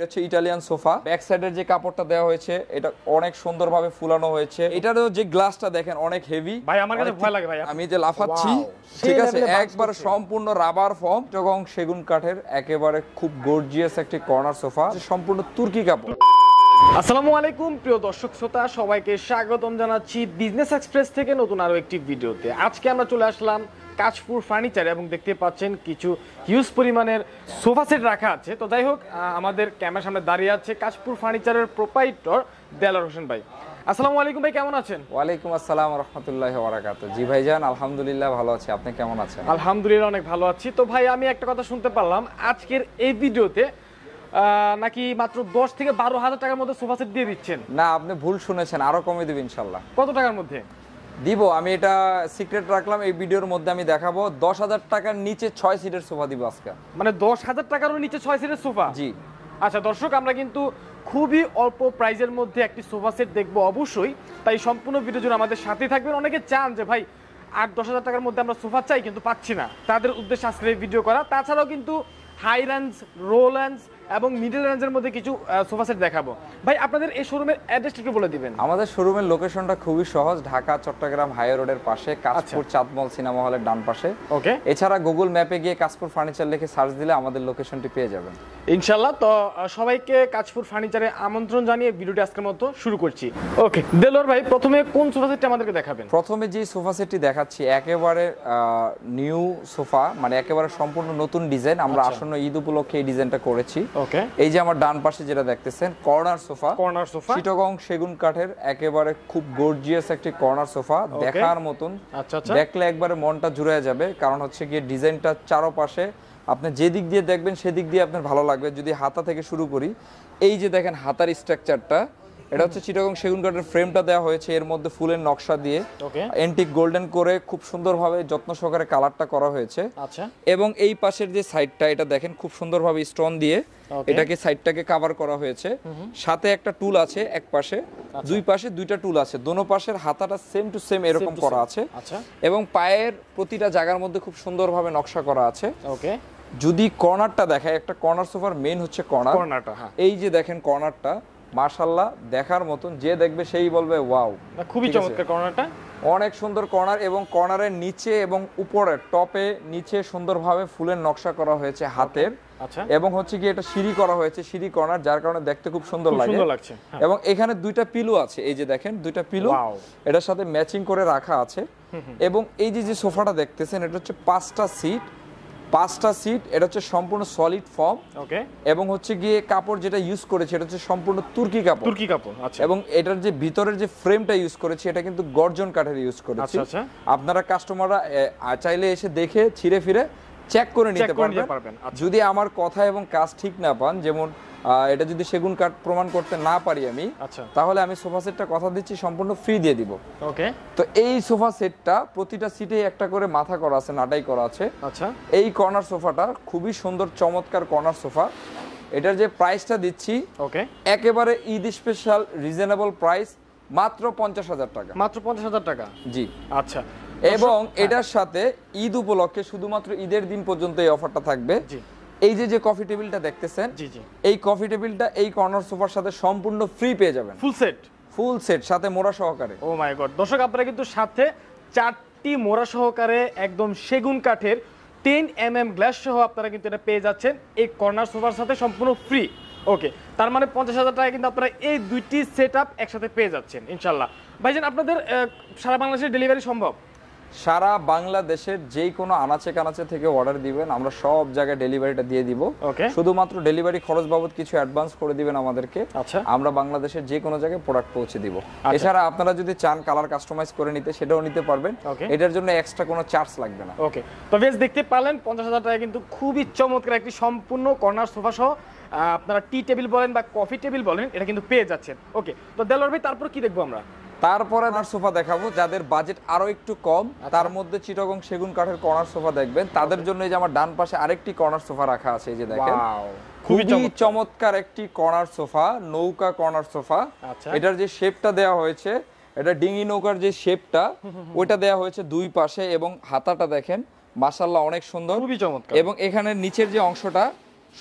এটা হচ্ছে Italian sofa back সাইডের যে কাপড়টা দেওয়া হয়েছে এটা অনেক সুন্দরভাবে ফুলানো হয়েছে এটারও যে গ্লাসটা দেখেন অনেক হেভি ভাই আমার কাছে ভয় লাগে ভাই আমি যে লাফাচ্ছি ঠিক আছে একবার সম্পূর্ণ রাবার ফর্ম এবং সেগুন কাঠের একেবারে খুব গর্জিয়াস একটি কর্নার সোফা সম্পূর্ণ তুর্কি কাপড় আসসালামু আলাইকুম প্রিয় দর্শক শ্রোতা সবাইকে স্বাগতম জানাচ্ছি বিজনেস এক্সপ্রেস থেকে নতুন আরও একটি ভিডিওতে আজকে আমরা চলে আসলাম কাজপুর ফার্নিচার এবং দেখতে পাচ্ছেন কিছু হিউজ পরিমাণের সোফা সেট রাখা আছে তো যাই হোক আমাদের ক্যামেরার সামনে দাঁড়িয়ে আছে কাশপুর ফার্নিচারের প্রোপাইটর দেলার হোসেন ভাই আসসালামু আলাইকুম ভাই কেমন আছেন ওয়ালাইকুম আসসালাম রহমতুল্লাহ বারাকাত জি ভাই যান আলহামদুলিল্লাহ ভালো আছি আপনি কেমন আছেন আলহামদুলিল্লাহ অনেক ভালো আছি তো ভাই আমি একটা কথা শুনতে পারলাম আজকের এই ভিডিওতে নাকি মাত্র দশ থেকে বারো হাজার টাকার মধ্যে সোফা সেট দিয়ে দিচ্ছেন না আপনি ভুল শুনেছেন আরো কমে দেবেন ইনশাল্লাহ কত টাকার মধ্যে দিব আমি এটা সিক্রেট রাখলাম এই ভিডিওর মধ্যে আমি দেখাবো দশ হাজার টাকার নিচে ছয় সিটের সোফা দিব আজকে মানে দশ হাজার টাকারও নিচে ছয় সিটের সোফা জি আচ্ছা দর্শক আমরা কিন্তু খুবই অল্প প্রাইজের মধ্যে একটি সোফা সেট দেখবো অবশ্যই তাই সম্পূর্ণ ভিডিও জুড়ে আমাদের সাথে থাকবেন অনেকে চান যে ভাই আট দশ হাজার টাকার মধ্যে আমরা সোফা চাই কিন্তু পাচ্ছি না তাদের উদ্দেশ্যে আজকে ভিডিও করা তাছাড়াও কিন্তু হাইল্যান্ডস রোল্যান্ডস এবং মিডল রেঞ্জের মধ্যে কিছু সোফা সেট দেখাবো ভাই আপনাদের এই শোরুমের অ্যাড্রেসটা একটু বলে দিবেন আমাদের শোরুমের লোকেশনটা খুবই সহজ ঢাকা চট্টগ্রাম হাই রোডের পাশে আচ্ছা। কাশপুর চাঁদমল সিনেমা হলের ডান পাশে ওকে এছাড়া গুগল ম্যাপে গিয়ে কাশপুর ফার্নিচার লিখে সার্চ দিলে আমাদের লোকেশনটি পেয়ে যাবেন ইনশাল্লাহ তো সবাইকে কাশপুর ফার্নিচারে আমন্ত্রণ জানিয়ে ভিডিওটি আজকের মতো শুরু করছি ওকে দেলোর ভাই প্রথমে কোন সোফা সেটটি আমাদেরকে দেখাবেন প্রথমে যে সোফা সেটটি দেখাচ্ছি একেবারে নিউ সোফা মানে একেবারে সম্পূর্ণ নতুন ডিজাইন আমরা আচ্ছা। আসন্ন ঈদ উপলক্ষে এই ডিজাইনটা করেছি ওকে এই যে আমার ডান পাশে যেটা দেখতেছেন corner sofa corner sofa Chittagong সেগুন কাঠের একেবারে খুব গর্জিয়াস একটি কর্নার সোফা দেখার মতন আচ্ছা, আচ্ছা দেখলে একবারে মনটা জুড়ে যাবে কারণ হচ্ছে গিয়ে ডিজাইনটা চারপাশে আপনি যে দিক দিয়ে দেখবেন সেদিক দিয়ে আপনার ভালো লাগবে যদি হাতা থেকে শুরু করি এই যে দেখেন হাতার স্ট্রাকচারটা এটা হচ্ছে চিটাগং সেগুন কাঠের ফ্রেমটা দেওয়া হয়েছে এর মধ্যে ফুলের নকশা দিয়ে এন্টিক গোল্ডেন করে খুব সুন্দরভাবে যত্ন সহকারে কালারটা করা হয়েছে আচ্ছা। এবং এই পাশের যে সাইডটা এটা দেখেন খুব সুন্দরভাবে স্টোন দিয়ে এটাকে সাইডটাকে কভার করা হয়েছে সাথে একটা টুল আছে এক পাশে আচ্ছা। দুই পাশে দুইটা টুল আছে দোনো পাশের হাতাটা সেম টু সেম এরকম করা আছে আচ্ছা। এবং পায়ের প্রতিটা জায়গার মধ্যে খুব সুন্দরভাবে নকশা করা আছে ওকে যদি কর্নারটা দেখায় একটা কর্নার সোফার মেন হচ্ছে কর্নার কর্নারটা হ্যাঁ। এই যে দেখেন কর্নারটা মার্শাল্লাহ দেখার মতন যে দেখবে সেই বলবে ওয়াও খুবই চমৎকার কর্নারটা অনেক সুন্দর কর্নার এবং কর্নারের নিচে এবং উপরে টপে নিচে সুন্দরভাবে ফুলের নকশা করা হয়েছে হাতের আচ্ছা। এবং হচ্ছে কি এটা সিঁড়ি করা হয়েছে সিঁড়ি কর্নার যার কারণে দেখতে খুব সুন্দর লাগে হ্যাঁ। এবং এখানে দুইটা পিলো আছে এই যে দেখেন দুইটা পিলো এটার সাথে ম্যাচিং করে রাখা আছে এবং এই যে যে সোফাটা দেখতেছেন এটা হচ্ছে পাঁচটা সিট পাঁচটা সিট এটা হচ্ছে সম্পূর্ণ সলিড ফর্ম ওকে এবং হচ্ছে গিয়ে কাপড় যেটা ইউজ করেছে এটা হচ্ছে সম্পূর্ণ তুর্কি কাপড় তুর্কি কাপড় আচ্ছা এবং এটার যে ভিতরের যে ফ্রেমটা ইউজ করেছে এটা কিন্তু গর্জন কাঠের ইউজ করেছে আচ্ছা, আচ্ছা আপনারা কাস্টমাররা চাইলে এসে দেখে ছিঁড়ে ফিরে চেক করে নিতে পারবেন আচ্ছা। যদি আমার কথা এবং কাজ ঠিক না পান যেমন এটা যদি সেগুন কাঠ প্রমাণ করতে না পারি আমি আচ্ছা। তাহলে আমি সোফা সেটটা কথা দিচ্ছি সম্পূর্ণ ফ্রি দিয়ে দিব ওকে তো এই সোফা সেটটা প্রতিটা সিটে একটা করে মাথা করা আছে নাটাই করা আছে আচ্ছা এই কর্নার সোফাটা খুবই সুন্দর চমৎকার কর্নার সোফা এটার যে প্রাইসটা দিচ্ছি ওকে একেবারে ঈদ স্পেশাল রিজনেবল প্রাইস মাত্র পঞ্চাশ হাজার টাকা মাত্র পঞ্চাশ হাজার টাকা জি আচ্ছা এবং এটার সাথে ঈদ উপলক্ষে শুধুমাত্র ঈদের দিন পর্যন্ত এই অফারটা থাকবে জি এই যে যে কফি টেবিলটা দেখতেছেন জি জি এই কফি টেবিলটা এই কর্নার সোফার সাথে সম্পূর্ণ ফ্রি পেয়ে যাবেন ফুল সেট ফুল সেট সাথে মোড়া সহকারে ও মাই গড দর্শক আপনারা কিন্তু সাথে চারটি মোড়া সহকারে একদম সেগুন কাঠের টেন এম এম গ্লাস সহ আপনারা কিন্তু এটা পেয়ে যাচ্ছেন এই কর্নার সোফার সাথে সম্পূর্ণ ফ্রি ওকে তার মানে পঞ্চাশ হাজার টাকা কিন্তু আপনারা এই দুইটি সেট একসাথে পেয়ে যাচ্ছেন ইনশাল্লাহ ভাইজান আপনাদের সারা বাংলাদেশে ডেলিভারি সম্ভব সারা বাংলাদেশের যে কোনো আনাচে কানাচে থেকে অর্ডার দিবেন আমরা সব জায়গায় ডেলিভারিটা দিয়ে দিব শুধুমাত্র ডেলিভারি খরচ বাবদ কিছু অ্যাডভান্স করে দিবেন আমাদেরকে আচ্ছা। আমরা বাংলাদেশের যে কোনো জায়গায় প্রোডাক্ট পৌঁছে দিব আচ্ছা। এছাড়া আপনারা যদি চান কালার কাস্টমাইজ করে নিতে সেটাও নিতে পারবেন এটার জন্য এক্সট্রা কোনো চার্জ লাগবে না ওকে তো বেশ দেখতে পারলেন পঞ্চাশ হাজার টাকা কিন্তু খুবই চমৎকার একটি সম্পূর্ণ কর্নার সোফা সহ আপনারা টি টেবিল বলেন বা কফি টেবিল বলেন এটা কিন্তু পেয়ে যাচ্ছেন ওকে তো দেলোর ভাই তারপর কি দেখবো আমরা তারপরে আমার সোফা দেখাবো যাদের বাজেট আরো একটু কম আচ্ছা। তার মধ্যে চিটগং সেগুন কাঠের কর্নার সোফা দেখবেন তাদের জন্য এই যে আমার ডান পাশে আরেকটি কর্নার সোফা রাখা আছে এই যে দেখেন খুবই চমৎকার একটি কর্নার সোফা নৌকা কর্নার সোফা আচ্ছা। এটার যে শেপটা দেওয়া হয়েছে এটা ডিঙি নৌকার যে শেপটা ওইটা দেওয়া হয়েছে দুই পাশে এবং হাতাটা দেখেন মাসাল্লাহ অনেক সুন্দর খুবই চমৎকার এবং এখানে নিচের যে অংশটা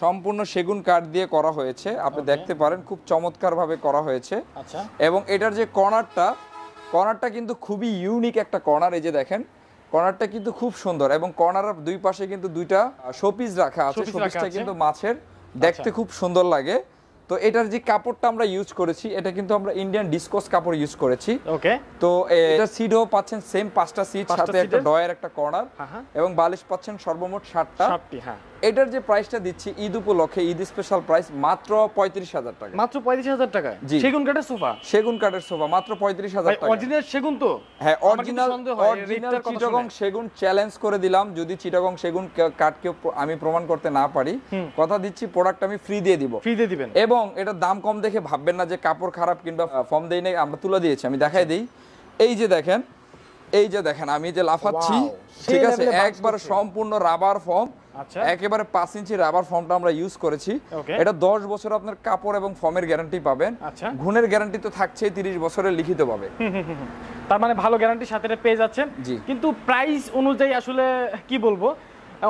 সম্পূর্ণ সেগুন কাঠ দিয়ে করা হয়েছে আপনি দেখতে পারেন খুব চমৎকারভাবে করা হয়েছে আচ্ছা। এবং এটার যে কর্নারটা কর্নারটা কিন্তু খুবই ইউনিক একটা কর্নার এই যে দেখেন কর্নারটা কিন্তু খুব সুন্দর এবং কর্নার দুই পাশে কিন্তু দুইটা শোপিস রাখা আছে শোপিসটা কিন্তু মাছের দেখতে আচ্ছা। খুব সুন্দর লাগে তো এটার যে কাপড়টা আমরা ইউজ করেছি এটা কিন্তু আমরা ইন্ডিয়ান ডিসকোস কাপড় ইউজ করেছি ওকে তো এটা সিডও পাচ্ছেন সেম পাঁচটা সিট সাথে একটা ডয়ের একটা কর্নার হ্যাঁ, হ্যাঁ। এবং বালিশ পাচ্ছেন সর্বমোট ষাটটা হ্যাঁ এটার যে প্রাইসটা দিচ্ছি ঈদ উপলক্ষে ঈদ স্পেশাল প্রাইস মাত্র পঁয়ত্রিশ হাজার টাকা মাত্র পঁয়ত্রিশ হাজার টাকা সেগুন কাঠের সোফা সেগুন কাঠের সোফা মাত্র পঁয়ত্রিশ হাজার টাকা অরিজিনাল সেগুন তো হ্যাঁ অরিজিনাল অরিজিনাল চিটাগং সেগুন চ্যালেঞ্জ করে দিলাম যদি চিটাগং সেগুন কাঠ কেউ আমি প্রমাণ করতে না পারি কথা দিচ্ছি প্রোডাক্ট আমি ফ্রি দিয়ে দিব ফ্রি দিয়ে দিবেন এবং এটা দাম কম দেখে ভাববেন না যে কাপড় খারাপ কিংবা ফর্ম দেই না আমরা তুলে দিয়েছি আমি দেখাই আচ্ছা। দিই এই যে দেখেন এই যে দেখেন আমি যে লাফাচ্ছি ঠিক আছে একবার সম্পূর্ণ রাবার ফর্ম আচ্ছা। একেবারে পাঁচ ইঞ্চি রাবার ফর্মটা আমরা ইউজ করেছি এটা দশ বছর আপনার কাপড় এবং ফর্মের গ্যারান্টি পাবেন আচ্ছা। ঘুণের গ্যারান্টি তো থাকছে তিরিশ বছরের লিখিত পাবে তার মানে ভালো গ্যারান্টি সাথে পেয়ে যাচ্ছেন কিন্তু প্রাইস অনুযায়ী আসলে কি বলবো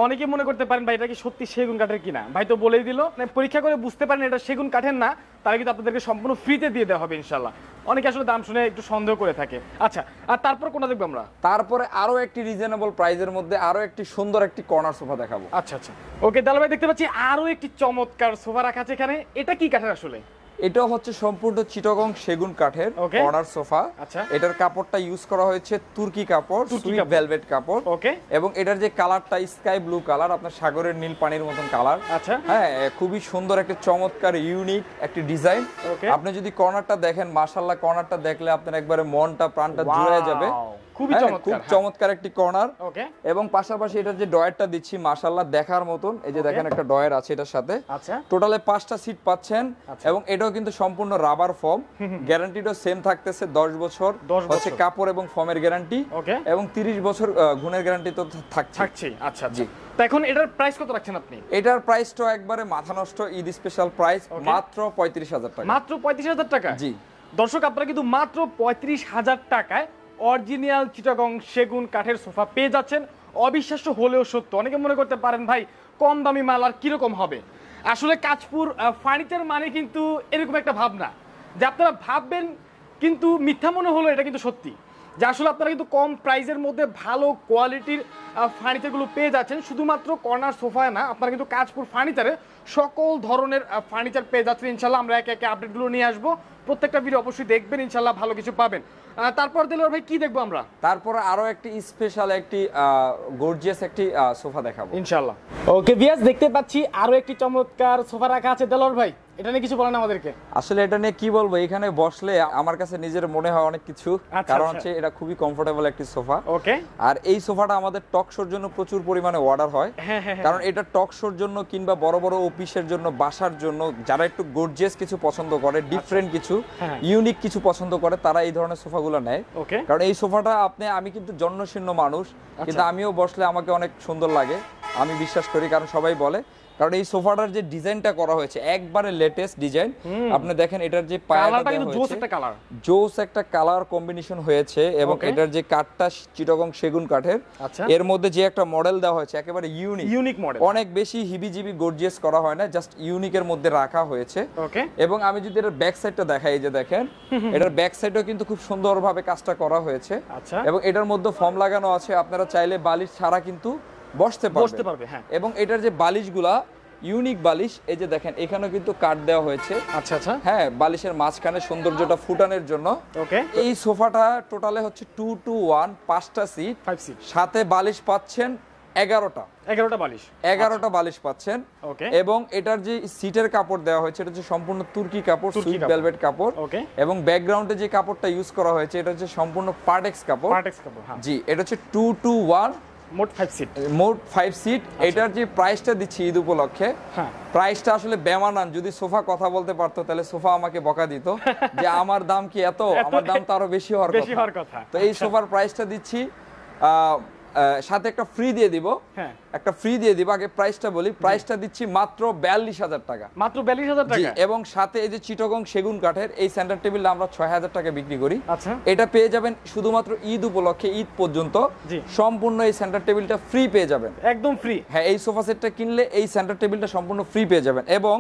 অনেকে মনে করতে পারেন ভাই এটা কি সত্যি সেগুন কাঠের কিনা ভাই তো বলেই দিল মানে পরীক্ষা করে বুঝতে পারেন এটা সেগুন কাঠের না তারা কিন্তু আপনাদেরকে সম্পূর্ণ ফ্রিতে দিয়ে দেওয়া হবে ইনশাল্লাহ অনেকে আসলে দাম শুনে একটু সন্দেহ করে থাকে আচ্ছা আর তারপর কোনটা দেখবো আমরা তারপরে আরো একটি রিজনেবল প্রাইজের মধ্যে আরো একটি সুন্দর একটি কর্নার সোফা দেখাবো আচ্ছা আচ্ছা ওকে তাহলে ভাই দেখতে পাচ্ছি আরো একটি চমৎকার সোফা রাখা আছে এখানে এটা কি কাঠের আসলে এটা হচ্ছে সম্পূর্ণ চিটগং সেগুন কাঠের অর্ডার সোফা আচ্ছা। এটার কাপড়টা ইউজ করা হয়েছে তুর্কি কাপড় সুইট ভেলভেট কাপড় এবং এটার যে কালারটা স্কাই ব্লু কালার আপনার সাগরের নীল পানির মতন কালার আচ্ছা। হ্যাঁ খুবই সুন্দর একটা চমৎকার ইউনিক একটি ডিজাইন আপনি যদি কর্নারটা দেখেন মাশাল্লাহ কর্নারটা দেখলে আপনার একবারে মনটা প্রাণটা জুড়ে যাবে খুবই হ্যাঁ, খুব হ্যাঁ। চমৎকার একটি কর্নার এবং পাশাপাশি এটা যে ডয়ারটা দিচ্ছি মাশাল্লাহ দেখার মতন এই যে দেখেন একটা ডয়ার আছে এটার সাথে টোটালে আচ্ছা। পাঁচটা সিট পাচ্ছেন আচ্ছা। এবং এটাও কিন্তু সম্পূর্ণ রাবার ফর্ম গ্যারান্টিটাও সেম থাকতেছে দশ বছর হচ্ছে কাপড় এবং ফর্মের গ্যারান্টি এবং তিরিশ বছর গুণের গ্যারান্টি তো থাকছে আচ্ছা, আচ্ছা জি এখন এটার প্রাইস কত রাখছেন আপনি এটার প্রাইস তো একবারে মাথা নষ্ট ঈদ স্পেশাল প্রাইস মাত্র পঁয়ত্রিশ হাজার টাকা মাত্র পঁয়ত্রিশ হাজার টাকা জি দর্শক আপনারা কিন্তু মাত্র পঁয়ত্রিশ হাজার টাকায় অরিজিনাল চিটাগং সেগুন কাঠের সোফা পেয়ে যাচ্ছেন অবিশ্বাস্য হলেও সত্য অনেকে মনে করতে পারেন ভাই কম দামি মাল আর কীরকম হবে আসলে কাজপুর ফার্নিচার মানে কিন্তু এরকম একটা ভাবনা যে আপনারা ভাববেন কিন্তু মিথ্যা মনে হলো এটা কিন্তু সত্যি যে আসলে আপনারা কিন্তু কম প্রাইসের মধ্যে ভালো কোয়ালিটির ফার্নিচারগুলো পেয়ে যাচ্ছেন শুধুমাত্র কর্নার সোফায় না আপনারা কিন্তু কাজপুর ফার্নিচারে সকল ধরনের ফার্নিচার পেয়ে যাচ্ছেন ইনশাল্লাহ আমরা একে একে আপডেটগুলো নিয়ে আসবো প্রত্যেকটা ভিডিও অবশ্যই দেখবেন ইনশাল্লাহ ভালো কিছু পাবেন তারপর দিলোর ভাই কি দেখবো আমরা তারপর আরো একটি স্পেশাল একটি গর্জিয়াস একটি সোফা দেখাবো ইনশাল্লাহ ওকে বিয়াস দেখতে পাচ্ছি আরো একটি চমৎকার সোফা রাখা আছে দেলোর ভাই এটা নিয়ে কিছু বলেন আমাদেরকে আসলে এটা নিয়ে কি বলবো এখানে বসলে আমার কাছে নিজের মনে হয় অনেক কিছু আচ্ছা, আচ্ছা। কারণ হচ্ছে এটা খুবই কমফোর্টেবল একটি সোফা ওকে আর এই সোফাটা আমাদের টক শোর জন্য প্রচুর পরিমাণে অর্ডার হয় হ্যাঁ, হ্যাঁ, হ্যাঁ। কারণ এটা টক শোর জন্য কিংবা বড় বড় অফিসের জন্য বাসার জন্য যারা একটু গর্জিয়াস কিছু পছন্দ করে ডিফারেন্ট আচ্ছা। কিছু ইউনিক কিছু পছন্দ করে তারা এই ধরনের সোফাগুলো নেয় কারণ এই সোফাটা আপনি আমি কিন্তু জন্মশীর্ণ মানুষ কিন্তু আমিও বসলে আমাকে অনেক সুন্দর লাগে আমি বিশ্বাস করি কারণ সবাই বলে কারণ এই সোফাটার যে ডিজাইনটা করা হয়েছে একবারে লেটেস্ট ডিজাইন আপনি দেখেন এটার যে পায়াটা কিন্তু জোস একটা কালার জোস একটা কালার কম্বিনেশন হয়েছে এবং এটার যে কাটটা চিটাগং সেগুন কাঠের আচ্ছা। এর মধ্যে যে একটা মডেল দেওয়া হয়েছে একেবারে ইউনিক ইউনিক মডেল অনেক বেশি হিবিজিবি গর্জিয়াস করা হয় না জাস্ট ইউনিকের মধ্যে রাখা হয়েছে ওকে এবং আমি যদি এর ব্যাক সাইডটা দেখাই যে দেখেন এটার ব্যাক সাইডও কিন্তু খুব সুন্দরভাবে কাজটা করা হয়েছে আচ্ছা এবং এটার মধ্যে ফর্ম লাগানো আছে আপনারা চাইলে বালিশ ছাড়া কিন্তু বসতে বসতে পারবে হ্যাঁ এবং এটার যে বালিশগুলা ইউনিক বালিশ এই যে দেখেন এখানেও কিন্তু কাট দেওয়া হয়েছে আচ্ছা আচ্ছা হ্যাঁ বালিশের মাঝখানে সৌন্দর্যটা ফুটানোর জন্য ওকে এই সোফাটা টোটালে হচ্ছে টু টু ওয়ান পাঁচটা সিট ফাইভ সিট সাথে বালিশ পাচ্ছেন এগারোটা এগারোটা বালিশ এগারোটা আচ্ছা। বালিশ পাচ্ছেন এবং এটার যে সিটের কাপড় দেওয়া হয়েছে এটা হচ্ছে সম্পূর্ণ তুর্কি কাপড় সুইট ভেলভেট কাপড় এবং ব্যাকগ্রাউন্ডে যে কাপড়টা ইউজ করা হয়েছে এটা হচ্ছে সম্পূর্ণ পার্টেক্স কাপড় পার্টেক্স কাপড় হ্যাঁ। জি এটা হচ্ছে টু টু ওয়ান মোট ফাইভ সিট মোট ফাইভ আচ্ছা। সিট এটার যে প্রাইসটা দিচ্ছি ঈদ উপলক্ষে হ্যাঁ প্রাইসটা আসলে বেমানান যদি সোফা কথা বলতে পারতো তাহলে সোফা আমাকে বকা দিত যে আমার দাম কি এত আমার দাম তো আরো বেশি হওয়ার কথা তো এই আচ্ছা। সোফার প্রাইসটা দিচ্ছি সাথে একটা ফ্রি দিয়ে দিব হ্যাঁ একটা ফ্রি দিয়ে দিব আগে প্রাইসটা বলি প্রাইসটা দিচ্ছি মাত্র বিয়াল্লিশ হাজার টাকা মাত্র বিয়াল্লিশ হাজার টাকা এবং সাথে এই যে চিটগং সেগুন কাঠের এই সেন্টার টেবিলটা আমরা ছয় হাজার টাকা বিক্রি করি আচ্ছা এটা পেয়ে যাবেন শুধুমাত্র ঈদ উপলক্ষে ঈদ পর্যন্ত সম্পূর্ণ এই সেন্টার টেবিলটা ফ্রি পেয়ে যাবেন একদম ফ্রি হ্যাঁ এই সোফা সেটটা কিনলে এই সেন্টার টেবিলটা সম্পূর্ণ ফ্রি পেয়ে যাবেন এবং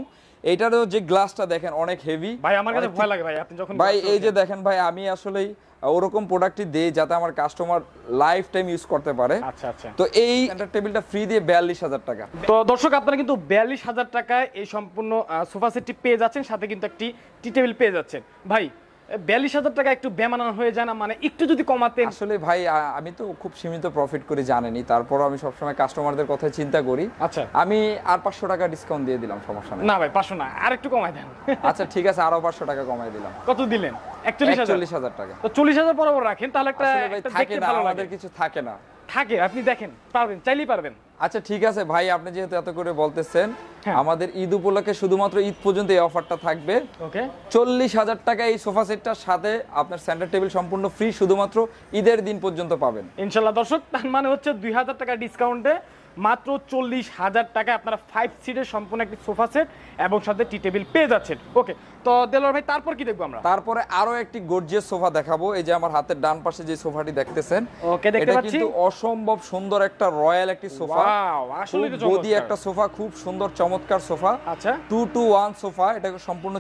এটার যে গ্লাসটা দেখেন অনেক হেভি ভাই আমার কাছে ভয় লাগে ভাই আপনি যখন ভাই এই যে দেখেন ভাই আমি আসলেই ওরকম প্রোডাক্টই দেই যাতে আমার কাস্টমার লাইফ টাইম ইউজ করতে পারে আচ্ছা আচ্ছা তো এই সেন্টার টেবিলটা ফ্রি দিয়ে বিয়াল্লিশ হাজার টাকা তো দর্শক আপনারা কিন্তু বিয়াল্লিশ হাজার টাকায় এই সম্পূর্ণ সোফা সেটটি পেয়ে যাচ্ছেন সাথে কিন্তু একটি টি টেবিল পেয়ে যাচ্ছেন ভাই বিয়াল্লিশ হাজার টাকা একটু বেমানান হয়ে যায় না মানে একটু যদি কমাতে আসলে ভাই আমি তো খুব সীমিত প্রফিট করে জানেনি তারপর আমি সবসময় কাস্টমারদের কথা চিন্তা করি আচ্ছা আমি আর পাঁচশো টাকা ডিসকাউন্ট দিয়ে দিলাম সমস্যা না ভাই পাঁচশো না আর একটু কমাই দেন আচ্ছা ঠিক আছে আরো পাঁচশো টাকা কমাই দিলাম কত দিলেন একচল্লিশ হাজার টাকা তো চল্লিশ হাজার বরাবর রাখেন তাহলে একটা থাকে না আমাদের কিছু থাকে না থাকে আপনি দেখেন পারবেন চাইলেই পারবেন আচ্ছা ঠিক আছে ভাই আপনি যেহেতু এত করে বলতেছেন হ্যাঁ। আমাদের ঈদ উপলক্ষে শুধুমাত্র ঈদ পর্যন্ত এই অফারটা থাকবে ওকে চল্লিশ হাজার টাকা এই সোফা সেটটার সাথে আপনার সেন্টার টেবিল সম্পূর্ণ ফ্রি শুধুমাত্র ঈদের দিন পর্যন্ত পাবেন ইনশাল্লাহ দর্শক তার মানে হচ্ছে দুই হাজার টাকা ডিসকাউন্টে মাত্র চল্লিশ হাজার টাকা আপনারা ফাইভ সিটের সম্পূর্ণ একটি সোফা সেট এবং সাথে টি টেবিল পেয়ে যাচ্ছেন ওকে আচ্ছা। সম্পূর্ণ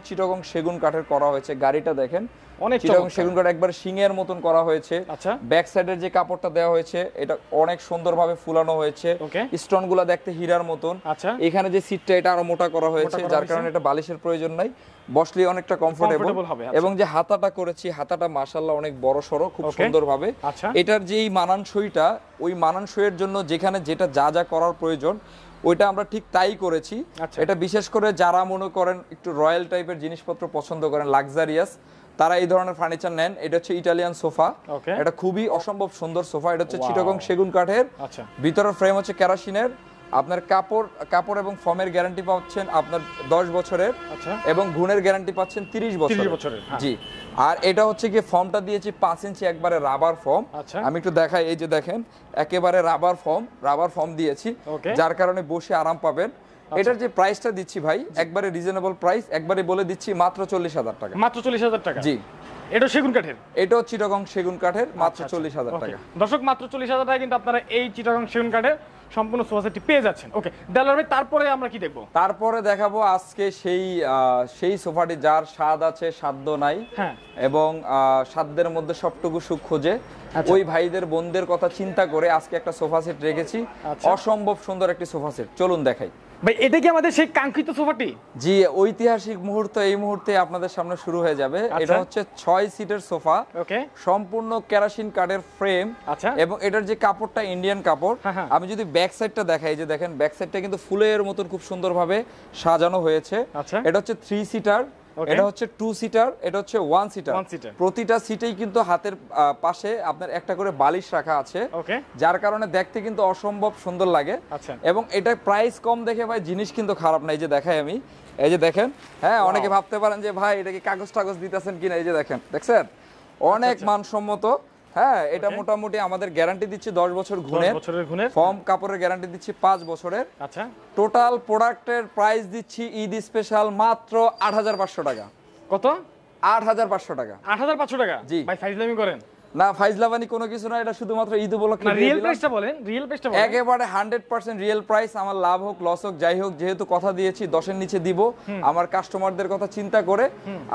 চিটগং সেগুন কাঠের করা হয়েছে গাড়িটা দেখেন অনেক সেগুন কাঠ একবার শিংয়ের মতন করা হয়েছে আচ্ছা। ব্যাক সাইডের যে কাপড়টা দেওয়া হয়েছে এটা অনেক ভাবে ফুলানো হয়েছে স্টোনগুলো দেখতে হীরার মতন আচ্ছা। এখানে যে সিটটা এটা আরো মোটা করা হয়েছে যার কারণে এটা বালিশের প্রয়োজন নাই বসলে অনেকটা কমফোর্টেবল আচ্ছা। এবং যে হাতাটা করেছি হাতাটা মাসাল্লাহ অনেক বড় সড়ো খুব ভাবে আচ্ছা। এটার যে এই মানানসইটা ওই মানানসইয়ের জন্য যেখানে যেটা যা যা করার প্রয়োজন ওইটা আমরা ঠিক তাই করেছি আচ্ছা। এটা বিশেষ করে যারা মনে করেন একটু রয়্যাল টাইপের জিনিসপত্র পছন্দ করেন লাক্সারিয়াস তারা এই ধরনের ফার্নিচার নেন এটা হচ্ছে ইটালিয়ান সোফা এটা খুবই অসম্ভব সুন্দর সোফা এটা হচ্ছে চিটাগং সেগুন কাঠের ভিতরের ফ্রেম হচ্ছে কেরাসিনের আপনার কাপড় কাপড় এবং ফর্মের গ্যারান্টি পাচ্ছেন আপনার দশ বছরের আচ্ছা। এবং গুণের গ্যারান্টি পাচ্ছেন তিরিশ বছরের হ্যাঁ। জি আর এটা হচ্ছে কি ফর্মটা দিয়েছি পাঁচ ইঞ্চি একবারে রাবার আচ্ছা। ফর্ম আমি একটু দেখাই এই যে দেখেন একেবারে রাবার ফর্ম রাবার ফর্ম দিয়েছি যার কারণে বসে আরাম পাবেন আচ্ছা। এটার যে প্রাইসটা দিচ্ছি ভাই একবারে রিজনেবল প্রাইস একবারে বলে দিচ্ছি মাত্র চল্লিশ হাজার টাকা মাত্র চল্লিশ হাজার টাকা জি এটা সেগুন কাঠের এটা চিটাগং সেগুন কাঠের মাত্র চল্লিশ হাজার টাকা দর্শক মাত্র চল্লিশ হাজার টাকা কিন্তু আপনারা এই চিটাগং সেগুন কাঠের সম্পূর্ণ সোফা পেয়ে যাচ্ছেন ওকে দেলার ভাই তারপরে আমরা কি দেখব তারপরে দেখাবো আজকে সেই সেই সোফাটি যার স্বাদ আছে সাধ্য নাই হ্যাঁ এবং সাধ্যের মধ্যে সবটুকু সুখ খোঁজে আচ্ছা। ওই ভাইদের বোনদের কথা চিন্তা করে আজকে একটা সোফা সেট রেখেছি আচ্ছা। অসম্ভব সুন্দর একটি সোফা সেট চলুন দেখাই ভাই এটা কি আমাদের সেই কাঙ্ক্ষিত সোফাটি জি ঐতিহাসিক মুহূর্ত এই মুহূর্তে আপনাদের সামনে শুরু হয়ে যাবে আচ্ছা। এটা হচ্ছে ছয় সিটের সোফা সম্পূর্ণ কেরাসিন কার্ডের ফ্রেম আচ্ছা এবং এটার যে কাপড়টা ইন্ডিয়ান কাপড় হ্যাঁ, হ্যাঁ। আমি যদি ব্যাক সাইডটা দেখাই যে দেখেন ব্যাক সাইডটা কিন্তু ফুলের মতন খুব সুন্দরভাবে সাজানো হয়েছে আচ্ছা এটা হচ্ছে থ্রি সিটার এটা হচ্ছে টু সিটার এটা হচ্ছে ওয়ান সিটার প্রতিটা সিটেই কিন্তু হাতের পাশে আপনার একটা করে বালিশ রাখা আছে যার কারণে দেখতে কিন্তু অসম্ভব সুন্দর লাগে আচ্ছা। এবং এটা প্রাইস কম দেখে ভাই জিনিস কিন্তু খারাপ না এই যে দেখাই আমি এই যে দেখেন হ্যাঁ অনেকে ভাবতে পারেন যে ভাই এটা কি কাগজ টাগজ দিতেছেন কিনা এই যে দেখেন দেখছেন আচ্ছা, অনেক আচ্ছা। মানসম্মত হ্যাঁ এটা মোটামুটি আমাদের গ্যারান্টি দিচ্ছি 10 বছর ঘুণের 10 বছরের ঘুণের ফর্ম কাপড়ের গ্যারান্টি দিচ্ছি 5 বছরের আচ্ছা টোটাল প্রোডাক্টের প্রাইস দিচ্ছি ঈদ স্পেশাল মাত্র 8500 টাকা কত 8500 টাকা 8500 টাকা জি ভাই ফাইজলামি করেন না ফাইজলাবানি কোনো কিছু না এটা শুধুমাত্র ঈদ উপলক্ষে রিয়েল প্রাইসটা বলেন রিয়েল প্রাইসটা বলেন একেবারে 100% রিয়েল প্রাইস আমার লাভ হোক লস হোক যাই হোক যেহেতু কথা দিয়েছি 10 এর নিচে দিব আমার কাস্টমারদের কথা চিন্তা করে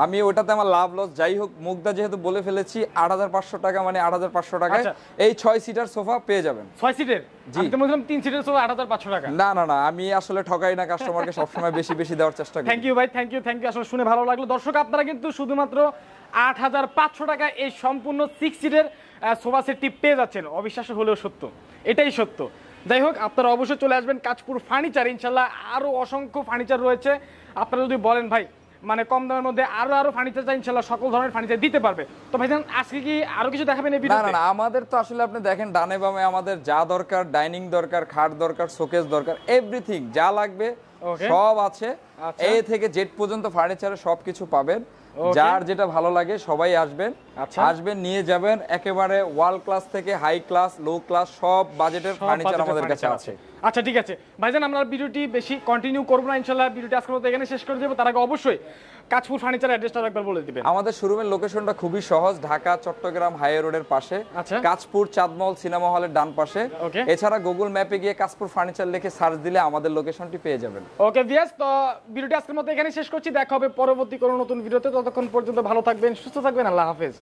আমি ওটাতে আমার লাভ লস যাই হোক মুগদা যেহেতু বলে ফেলেছি 8500 টাকা মানে 8500 টাকায় আচ্ছা। এই 6 সিটার সোফা পেয়ে যাবেন 6 সিটের জি আমি 3 সোফা 8500 টাকা না না না আমি আসলে ঠকাই না কাস্টমারকে সবসময় বেশি বেশি দেওয়ার চেষ্টা করি থ্যাংক ইউ ভাই থ্যাংক ইউ থ্যাংক ইউ আসলে শুনে ভালো লাগলো দর্শক আপনারা কিন্তু শুধুমাত্র আট হাজার পাঁচশো টাকা এই সম্পূর্ণ সিক্স সিটের সোফা সেটটি পেয়ে যাচ্ছেন অবিশ্বাস হলেও সত্য এটাই সত্য যাই হোক আপনারা অবশ্যই চলে আসবেন কাজপুর ফার্নিচার ইনশাল্লাহ আরও অসংখ্য ফার্নিচার রয়েছে আপনারা যদি বলেন ভাই মানে কম দামের মধ্যে আরো আরো ফার্নিচার চাই ইনশাল্লাহ সকল ধরনের ফার্নিচার দিতে পারবে তো ভাই আজকে কি আরো কিছু দেখাবেন এই না না আমাদের তো আসলে আপনি দেখেন ডানে বামে আমাদের যা দরকার ডাইনিং দরকার খাট দরকার শোকেস দরকার এভরিথিং যা লাগবে সব আছে আচ্ছা। এ থেকে জেট পর্যন্ত ফার্নিচারে সবকিছু পাবেন যার যেটা ভালো লাগে সবাই আসবেন আচ্ছা। আসবেন নিয়ে যাবেন একেবারে ওয়ার্ল্ড ক্লাস থেকে হাই ক্লাস লো ক্লাস সব বাজেটের ফার্নিচার আমাদের কাছে আছে আচ্ছা ঠিক আছে ভাইজান আমরা ভিডিওটি বেশি কন্টিনিউ করবো না ইনশাল্লাহ ভিডিওটি আজকের মতো এখানে শেষ করে দেবো তার আগে অবশ্যই কাজপুর ফার্নিচার অ্যাড্রেসটা একবার বলে দিবেন আমাদের শোরুমের লোকেশনটা খুবই সহজ ঢাকা চট্টগ্রাম হাই রোডের পাশে আচ্ছা কাজপুর চাঁদমহল সিনেমা হলের ডান পাশে এছাড়া গুগল ম্যাপে গিয়ে কাজপুর ফার্নিচার লিখে সার্চ দিলে আমাদের লোকেশনটি পেয়ে যাবেন ওকে ভিয়াস তো ভিডিওটি আজকের মতো এখানে শেষ করছি দেখা হবে পরবর্তী কোনো নতুন ভিডিওতে ততক্ষণ পর্যন্ত ভালো থাকবেন সুস্থ থাকবেন আল্লাহ হাফেজ